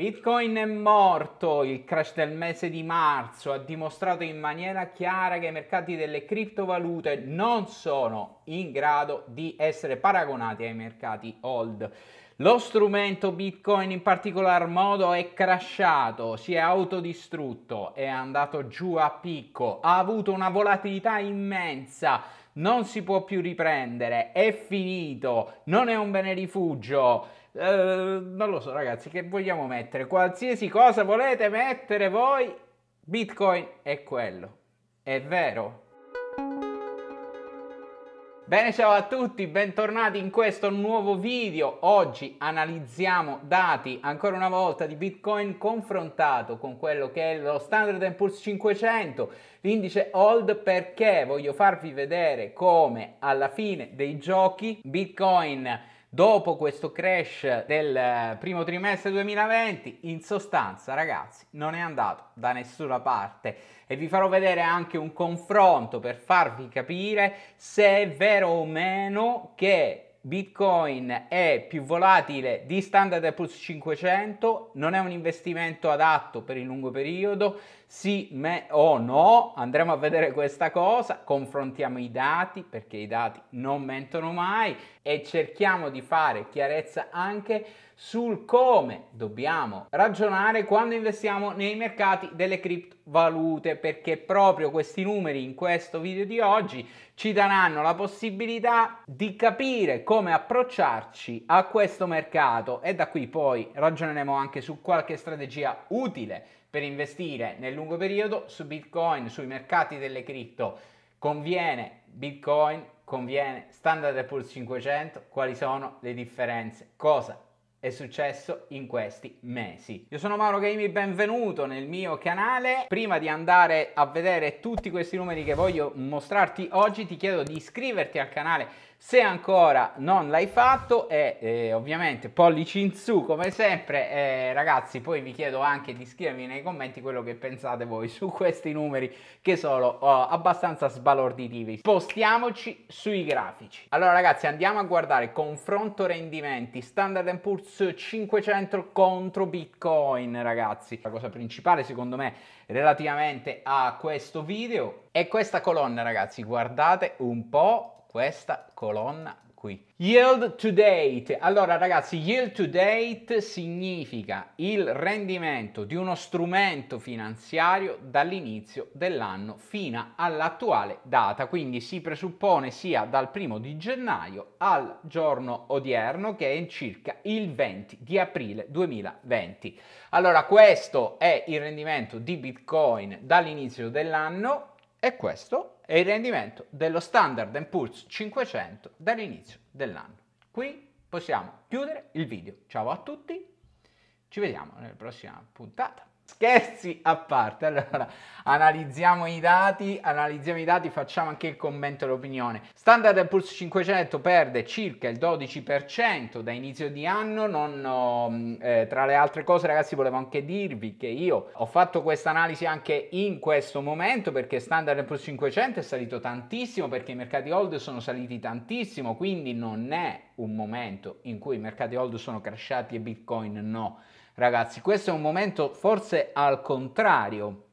Bitcoin è morto, il crash del mese di marzo ha dimostrato in maniera chiara che i mercati delle criptovalute non sono in grado di essere paragonati ai mercati old. Lo strumento Bitcoin in particolar modo è crashato, si è autodistrutto, è andato giù a picco, ha avuto una volatilità immensa, non si può più riprendere, è finito, non è un bene rifugio eh, non lo so ragazzi, che vogliamo mettere? Qualsiasi cosa volete mettere voi, Bitcoin è quello. È vero. Bene, ciao a tutti, bentornati in questo nuovo video. Oggi analizziamo dati ancora una volta di Bitcoin confrontato con quello che è lo Standard Poor's 500, l'indice old perché voglio farvi vedere come alla fine dei giochi Bitcoin dopo questo crash del eh, primo trimestre 2020, in sostanza ragazzi non è andato da nessuna parte e vi farò vedere anche un confronto per farvi capire se è vero o meno che Bitcoin è più volatile di Standard Poor's 500, non è un investimento adatto per il lungo periodo, sì, me o oh no, andremo a vedere questa cosa, confrontiamo i dati perché i dati non mentono mai e cerchiamo di fare chiarezza anche sul come dobbiamo ragionare quando investiamo nei mercati delle criptovalute perché proprio questi numeri in questo video di oggi ci daranno la possibilità di capire come approcciarci a questo mercato e da qui poi ragioneremo anche su qualche strategia utile per investire nel lungo periodo su Bitcoin, sui mercati delle cripto. Conviene Bitcoin, conviene Standard Poor's 500, quali sono le differenze, cosa è successo in questi mesi. Io sono Mauro Gaimi, benvenuto nel mio canale. Prima di andare a vedere tutti questi numeri che voglio mostrarti oggi, ti chiedo di iscriverti al canale se ancora non l'hai fatto, è eh, ovviamente pollici in su come sempre. Eh, ragazzi, poi vi chiedo anche di scrivermi nei commenti quello che pensate voi su questi numeri che sono oh, abbastanza sbalorditivi. Spostiamoci sui grafici. Allora ragazzi, andiamo a guardare confronto rendimenti Standard Poor's 500 contro Bitcoin, ragazzi. La cosa principale secondo me relativamente a questo video è questa colonna, ragazzi. Guardate un po' questa colonna qui. Yield to date. Allora ragazzi, yield to date significa il rendimento di uno strumento finanziario dall'inizio dell'anno fino all'attuale data, quindi si presuppone sia dal primo di gennaio al giorno odierno che è circa il 20 di aprile 2020. Allora questo è il rendimento di Bitcoin dall'inizio dell'anno e questo è il rendimento dello Standard Poor's 500 dall'inizio dell'anno. Qui possiamo chiudere il video. Ciao a tutti, ci vediamo nella prossima puntata. Scherzi a parte, allora analizziamo i dati, analizziamo i dati, facciamo anche il commento e l'opinione. Standard Pulse 500 perde circa il 12% da inizio di anno, non, mm, eh, tra le altre cose ragazzi volevo anche dirvi che io ho fatto questa analisi anche in questo momento perché Standard Pulse 500 è salito tantissimo, perché i mercati hold sono saliti tantissimo, quindi non è un momento in cui i mercati hold sono crashati e Bitcoin no. Ragazzi, questo è un momento forse al contrario,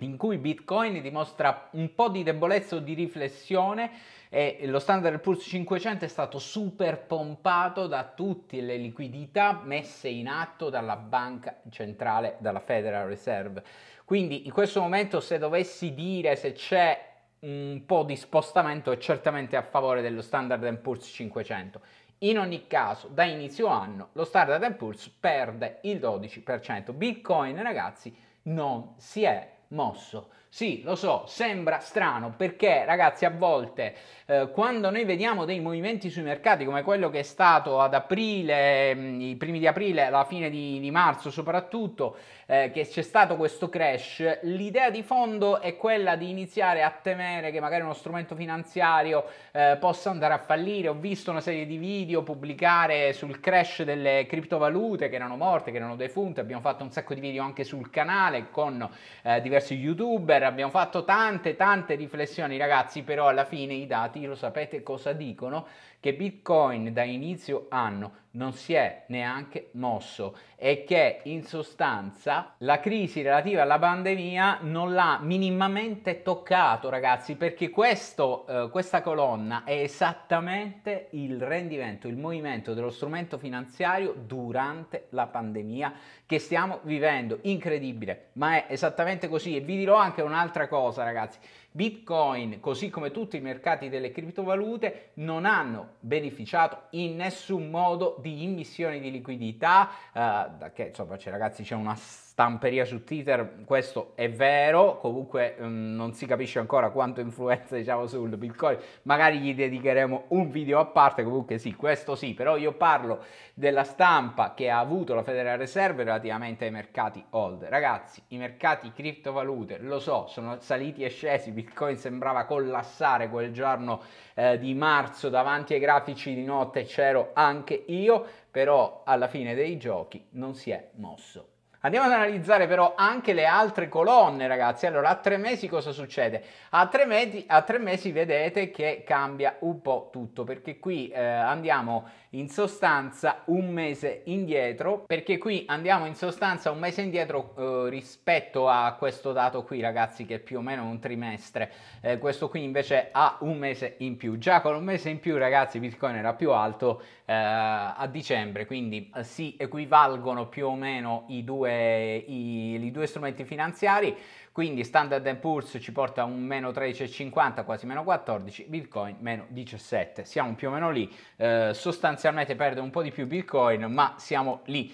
in cui Bitcoin dimostra un po' di debolezza o di riflessione e lo Standard Pulse 500 è stato super pompato da tutte le liquidità messe in atto dalla banca centrale, dalla Federal Reserve. Quindi in questo momento se dovessi dire se c'è un po' di spostamento è certamente a favore dello Standard Pulse 500. In ogni caso, da inizio anno, lo Stardust Impulse perde il 12%. Bitcoin, ragazzi, non si è mosso. Sì, lo so, sembra strano perché ragazzi a volte eh, quando noi vediamo dei movimenti sui mercati come quello che è stato ad aprile, mh, mm, i primi di aprile, la fine di, di marzo soprattutto, eh, che c'è stato questo crash, l'idea di fondo è quella di iniziare a temere che magari uno strumento finanziario eh, possa andare a fallire. Ho visto una serie di video pubblicare sul crash delle criptovalute che erano morte, che erano defunte, abbiamo fatto un sacco di video anche sul canale con eh, diversi youtuber Uber abbiamo fatto tante tante riflessioni ragazzi, però alla fine i dati lo sapete cosa dicono? che Bitcoin da inizio anno non si è neanche mosso e che in sostanza la crisi relativa alla pandemia non l'ha minimamente toccato ragazzi perché questo, eh, questa colonna è esattamente il rendimento, il movimento dello strumento finanziario durante la pandemia che stiamo vivendo, incredibile ma è esattamente così e vi dirò anche un'altra cosa ragazzi Bitcoin, così come tutti i mercati delle criptovalute, non hanno beneficiato in nessun modo di immissioni di liquidità, eh, che insomma, cioè, ragazzi, c'è una storia stamperia su Twitter, questo è vero, comunque mh, mm, non si capisce ancora quanto influenza diciamo sul Bitcoin, magari gli dedicheremo un video a parte, comunque sì, questo sì, però io parlo della stampa che ha avuto la Federal Reserve relativamente ai mercati old. Ragazzi, i mercati criptovalute, lo so, sono saliti e scesi, Bitcoin sembrava collassare quel giorno eh, di marzo davanti ai grafici di notte, c'ero anche io, però alla fine dei giochi non si è mosso Andiamo ad analizzare però anche le altre colonne, ragazzi. Allora, a tre mesi cosa succede? A tre, mesi, a tre mesi vedete che cambia un po' tutto, perché qui eh, andiamo in sostanza un mese indietro, perché qui andiamo in sostanza un mese indietro eh, rispetto a questo dato qui, ragazzi, che è più o meno un trimestre. Eh, questo qui invece ha un mese in più. Già con un mese in più, ragazzi, Bitcoin era più alto eh, a dicembre, quindi eh, si equivalgono più o meno i due eh, i, i, due strumenti finanziari, quindi Standard Poor's ci porta un meno 13,50, quasi meno 14, Bitcoin meno 17, siamo più o meno lì, eh, sostanzialmente perde un po' di più Bitcoin, ma siamo lì.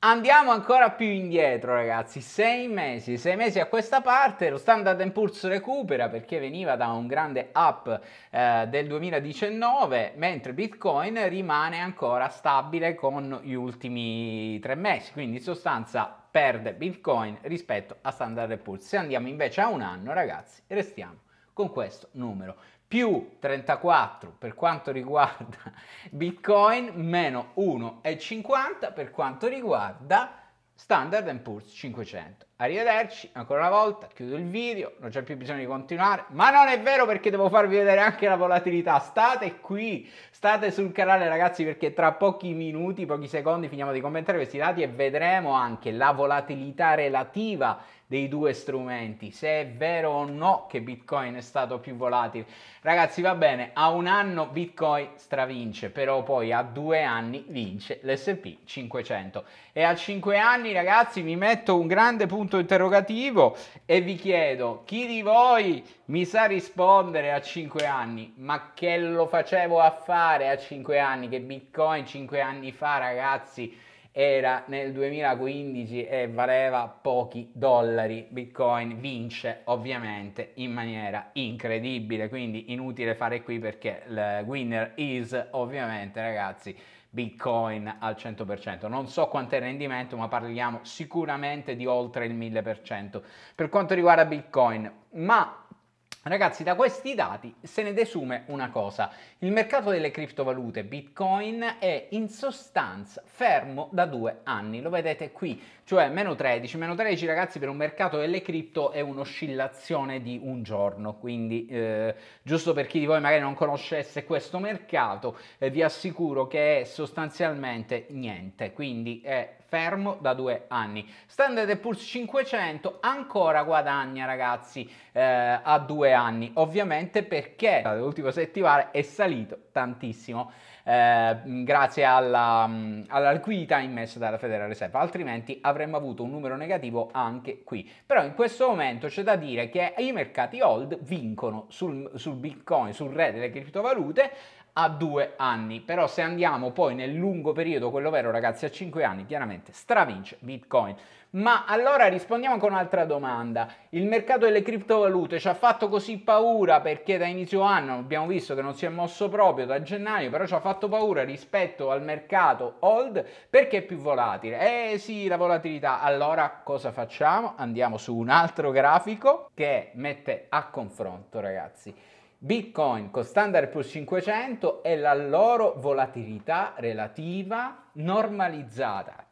Andiamo ancora più indietro ragazzi, sei mesi, sei mesi a questa parte lo Standard Poor's recupera perché veniva da un grande up eh, del 2019 mentre Bitcoin rimane ancora stabile con gli ultimi tre mesi, quindi in sostanza perde Bitcoin rispetto a Standard Poor's. Se andiamo invece a un anno ragazzi restiamo con questo numero più 34 per quanto riguarda Bitcoin, meno 1,50 per quanto riguarda Standard Poor's 500. Arrivederci, ancora una volta, chiudo il video, non c'è più bisogno di continuare, ma non è vero perché devo farvi vedere anche la volatilità. State qui, state sul canale ragazzi perché tra pochi minuti, pochi secondi finiamo di commentare questi dati e vedremo anche la volatilità relativa dei due strumenti, se è vero o no che Bitcoin è stato più volatile. Ragazzi, va bene, a un anno Bitcoin stravince, però poi a due anni vince l'SP 500. E a cinque anni, ragazzi, mi metto un grande punto interrogativo e vi chiedo, chi di voi mi sa rispondere a cinque anni? Ma che lo facevo a fare a cinque anni? Che Bitcoin cinque anni fa, ragazzi? era nel 2015 e valeva pochi dollari. Bitcoin vince ovviamente in maniera incredibile, quindi inutile fare qui perché il winner is ovviamente ragazzi Bitcoin al 100%. Non so quanto è il rendimento, ma parliamo sicuramente di oltre il 1000%. Per quanto riguarda Bitcoin, ma Ragazzi, da questi dati se ne desume una cosa. Il mercato delle criptovalute Bitcoin è in sostanza fermo da due anni, lo vedete qui, cioè meno 13. Meno 13 ragazzi per un mercato delle cripto è un'oscillazione di un giorno, quindi eh, giusto per chi di voi magari non conoscesse questo mercato, eh, vi assicuro che è sostanzialmente niente, quindi è fermo da due anni. Standard Pulse 500 ancora guadagna ragazzi eh, a due anni, ovviamente perché l'ultima settimana è salito tantissimo eh, grazie alla, mm, alla, liquidità immessa dalla Federal Reserve, altrimenti avremmo avuto un numero negativo anche qui. Però in questo momento c'è da dire che i mercati hold vincono sul, sul Bitcoin, sul re delle criptovalute, a due anni. Però se andiamo poi nel lungo periodo, quello vero ragazzi, a cinque anni, chiaramente stravince Bitcoin. Ma allora rispondiamo con un'altra domanda. Il mercato delle criptovalute ci ha fatto così paura perché da inizio anno abbiamo visto che non si è mosso proprio da gennaio, però ci ha fatto paura rispetto al mercato old perché è più volatile. Eh sì, la volatilità. Allora cosa facciamo? Andiamo su un altro grafico che mette a confronto, ragazzi Bitcoin con standard più 500 è la loro volatilità relativa normalizzata.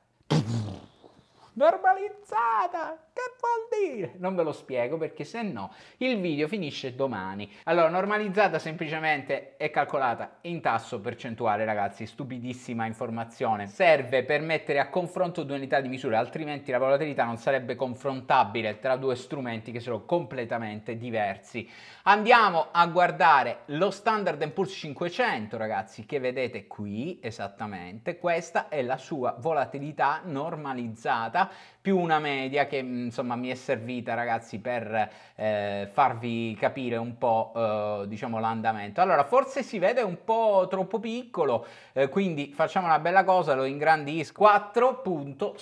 normalizzata! vuol dire? Non ve lo spiego perché se no il video finisce domani. Allora, normalizzata semplicemente è calcolata in tasso percentuale, ragazzi, stupidissima informazione. Serve per mettere a confronto due unità di misura, altrimenti la volatilità non sarebbe confrontabile tra due strumenti che sono completamente diversi. Andiamo a guardare lo Standard Pulse 500, ragazzi, che vedete qui esattamente. Questa è la sua volatilità normalizzata più una media che mm, insomma mi è servita ragazzi per eh, farvi capire un po' eh, diciamo l'andamento. Allora forse si vede un po' troppo piccolo, eh, quindi facciamo una bella cosa, lo ingrandisco 4.6%,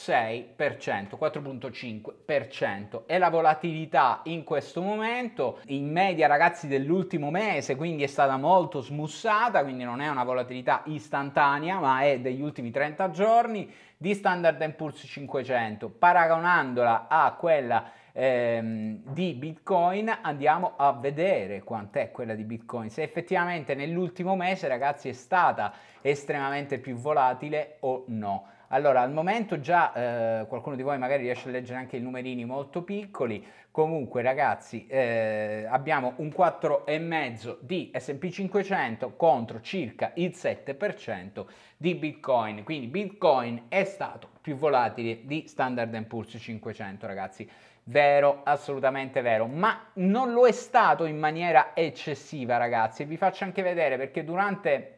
4.5% è la volatilità in questo momento in media ragazzi dell'ultimo mese, quindi è stata molto smussata, quindi non è una volatilità istantanea, ma è degli ultimi 30 giorni di Standard Poor's 500, paragonandola a quella ehm, di Bitcoin, andiamo a vedere quant'è quella di Bitcoin, se effettivamente nell'ultimo mese ragazzi è stata estremamente più volatile o no. Allora, al momento già eh, qualcuno di voi magari riesce a leggere anche i numerini molto piccoli. Comunque, ragazzi, eh, abbiamo un 4,5 di SP 500 contro circa il 7% di Bitcoin. Quindi Bitcoin è stato più volatile di Standard Poor's 500, ragazzi. Vero, assolutamente vero, ma non lo è stato in maniera eccessiva, ragazzi. Vi faccio anche vedere perché durante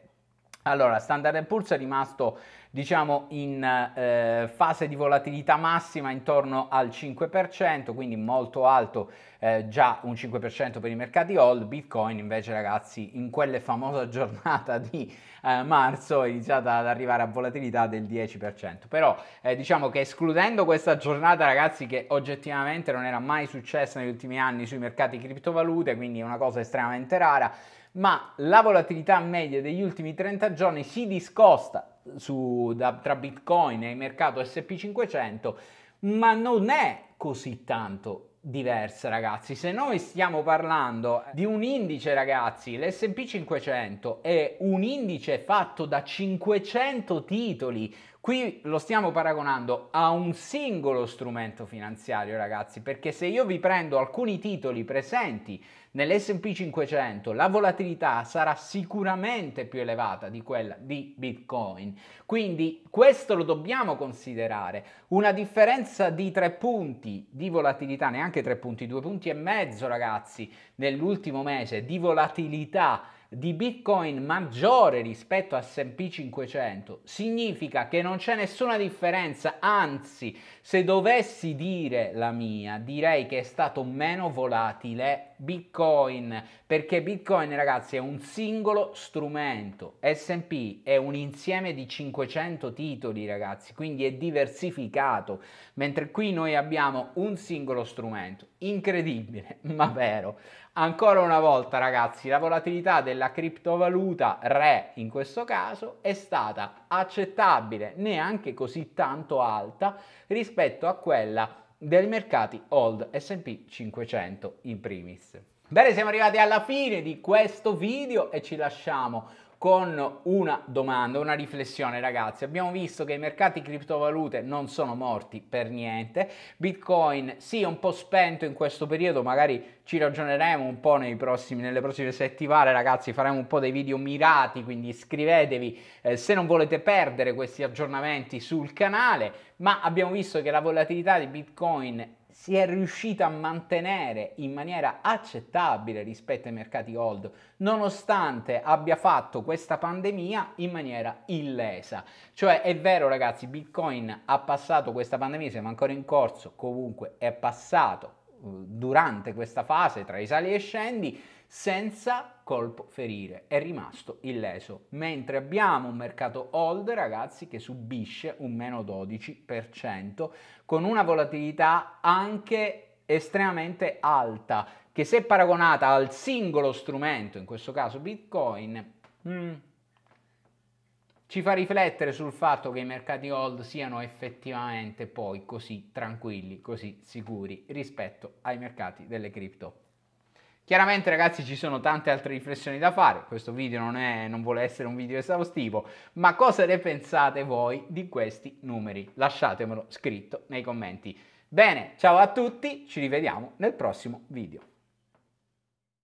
allora, Standard Poor's è rimasto diciamo in eh, fase di volatilità massima intorno al 5%, quindi molto alto eh, già un 5% per i mercati all, Bitcoin invece ragazzi in quella famosa giornata di eh, marzo è iniziata ad arrivare a volatilità del 10%, però eh, diciamo che escludendo questa giornata ragazzi che oggettivamente non era mai successa negli ultimi anni sui mercati criptovalute, quindi è una cosa estremamente rara, ma la volatilità media degli ultimi 30 giorni si discosta su, da, tra Bitcoin e il mercato SP500, ma non è così tanto diversa ragazzi se noi stiamo parlando di un indice ragazzi l'SP 500 è un indice fatto da 500 titoli qui lo stiamo paragonando a un singolo strumento finanziario ragazzi perché se io vi prendo alcuni titoli presenti Nell'SP 500 la volatilità sarà sicuramente più elevata di quella di Bitcoin. Quindi questo lo dobbiamo considerare. Una differenza di 3 punti di volatilità, neanche 3 punti, 2 punti e mezzo ragazzi, nell'ultimo mese di volatilità di Bitcoin maggiore rispetto a S&P 500 significa che non c'è nessuna differenza, anzi, se dovessi dire la mia, direi che è stato meno volatile Bitcoin? Perché Bitcoin, ragazzi, è un singolo strumento. SP è un insieme di 500 titoli, ragazzi, quindi è diversificato, mentre qui noi abbiamo un singolo strumento. Incredibile, ma vero. Ancora una volta, ragazzi, la volatilità della criptovaluta re in questo caso è stata accettabile, neanche così tanto alta rispetto a quella dei mercati old SP 500 in primis. Bene, siamo arrivati alla fine di questo video e ci lasciamo con una domanda, una riflessione ragazzi. Abbiamo visto che i mercati criptovalute non sono morti per niente, Bitcoin sì è un po' spento in questo periodo, magari ci ragioneremo un po' prossimi, nelle prossime settimane ragazzi, faremo un po' dei video mirati, quindi iscrivetevi eh, se non volete perdere questi aggiornamenti sul canale, ma abbiamo visto che la volatilità di Bitcoin si è riuscita a mantenere in maniera accettabile rispetto ai mercati gold, nonostante abbia fatto questa pandemia in maniera illesa. Cioè è vero ragazzi, Bitcoin ha passato questa pandemia, siamo ancora in corso, comunque è passato eh, durante questa fase tra i sali e scendi, senza colpo ferire, è rimasto illeso, mentre abbiamo un mercato hold ragazzi che subisce un meno 12% con una volatilità anche estremamente alta che se paragonata al singolo strumento, in questo caso Bitcoin, mm, ci fa riflettere sul fatto che i mercati hold siano effettivamente poi così tranquilli, così sicuri rispetto ai mercati delle cripto. Chiaramente ragazzi ci sono tante altre riflessioni da fare, questo video non, è, non vuole essere un video esaustivo, ma cosa ne pensate voi di questi numeri? Lasciatemelo scritto nei commenti. Bene, ciao a tutti, ci rivediamo nel prossimo video.